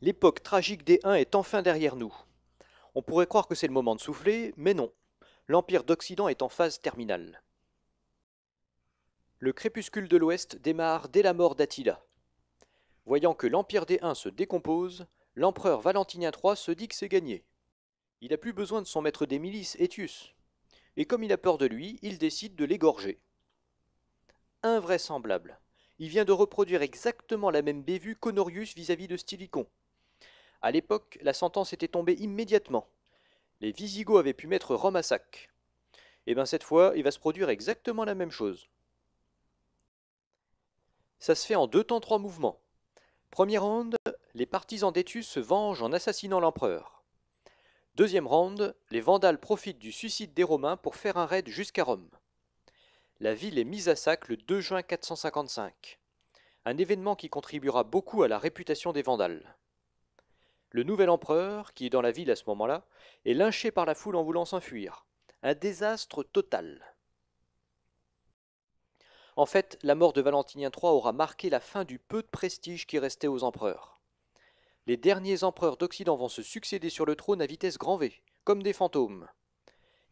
L'époque tragique des Huns est enfin derrière nous. On pourrait croire que c'est le moment de souffler, mais non. L'Empire d'Occident est en phase terminale. Le crépuscule de l'Ouest démarre dès la mort d'Attila. Voyant que l'Empire des Huns se décompose, l'empereur Valentinien III se dit que c'est gagné. Il n'a plus besoin de son maître des milices, Etius, Et comme il a peur de lui, il décide de l'égorger. Invraisemblable. Il vient de reproduire exactement la même bévue qu'Honorius vis-à-vis de Stilicon. À l'époque, la sentence était tombée immédiatement. Les Visigoths avaient pu mettre Rome à sac. Et eh bien cette fois, il va se produire exactement la même chose. Ça se fait en deux temps trois mouvements. Première ronde les partisans d'Étus se vengent en assassinant l'empereur. Deuxième ronde les Vandales profitent du suicide des Romains pour faire un raid jusqu'à Rome. La ville est mise à sac le 2 juin 455, un événement qui contribuera beaucoup à la réputation des Vandales. Le nouvel empereur, qui est dans la ville à ce moment-là, est lynché par la foule en voulant s'enfuir. Un désastre total. En fait, la mort de Valentinien III aura marqué la fin du peu de prestige qui restait aux empereurs. Les derniers empereurs d'Occident vont se succéder sur le trône à vitesse grand V, comme des fantômes.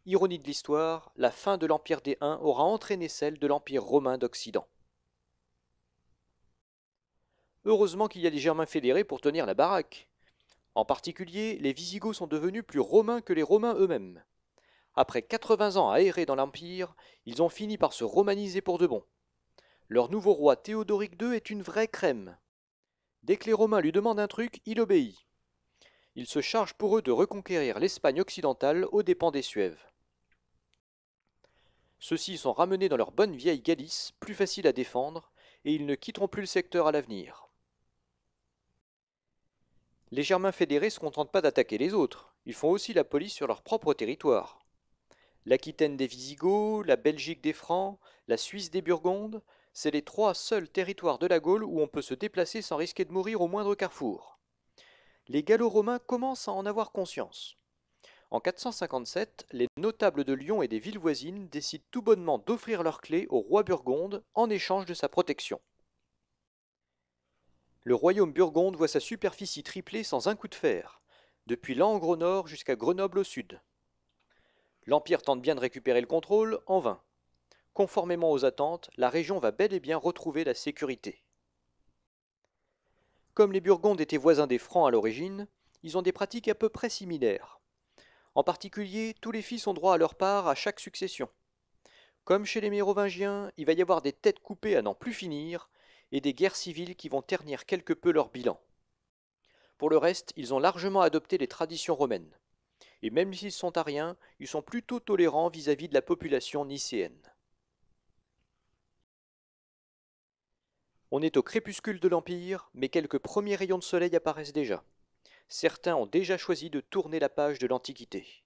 Ironie de l'histoire, la fin de l'Empire des Huns aura entraîné celle de l'Empire romain d'Occident. Heureusement qu'il y a les Germains fédérés pour tenir la baraque. En particulier, les Visigoths sont devenus plus romains que les Romains eux-mêmes. Après 80 ans à errer dans l'Empire, ils ont fini par se romaniser pour de bon. Leur nouveau roi Théodoric II est une vraie crème. Dès que les Romains lui demandent un truc, il obéit. Il se charge pour eux de reconquérir l'Espagne occidentale aux dépens des Suèves. Ceux-ci sont ramenés dans leur bonne vieille Galice, plus facile à défendre, et ils ne quitteront plus le secteur à l'avenir. Les Germains fédérés se contentent pas d'attaquer les autres, ils font aussi la police sur leur propre territoire. L'Aquitaine des Visigoths, la Belgique des Francs, la Suisse des Burgondes, c'est les trois seuls territoires de la Gaule où on peut se déplacer sans risquer de mourir au moindre carrefour. Les Gallo-Romains commencent à en avoir conscience. En 457, les notables de Lyon et des villes voisines décident tout bonnement d'offrir leurs clés au roi Burgonde en échange de sa protection le royaume burgonde voit sa superficie triplée sans un coup de fer, depuis Langres au nord jusqu'à Grenoble au sud. L'Empire tente bien de récupérer le contrôle, en vain. Conformément aux attentes, la région va bel et bien retrouver la sécurité. Comme les Burgondes étaient voisins des Francs à l'origine, ils ont des pratiques à peu près similaires. En particulier, tous les fils ont droit à leur part à chaque succession. Comme chez les Mérovingiens, il va y avoir des têtes coupées à n'en plus finir, et des guerres civiles qui vont ternir quelque peu leur bilan. Pour le reste, ils ont largement adopté les traditions romaines. Et même s'ils sont ariens, ils sont plutôt tolérants vis-à-vis de la population nicéenne. On est au crépuscule de l'Empire, mais quelques premiers rayons de soleil apparaissent déjà. Certains ont déjà choisi de tourner la page de l'Antiquité.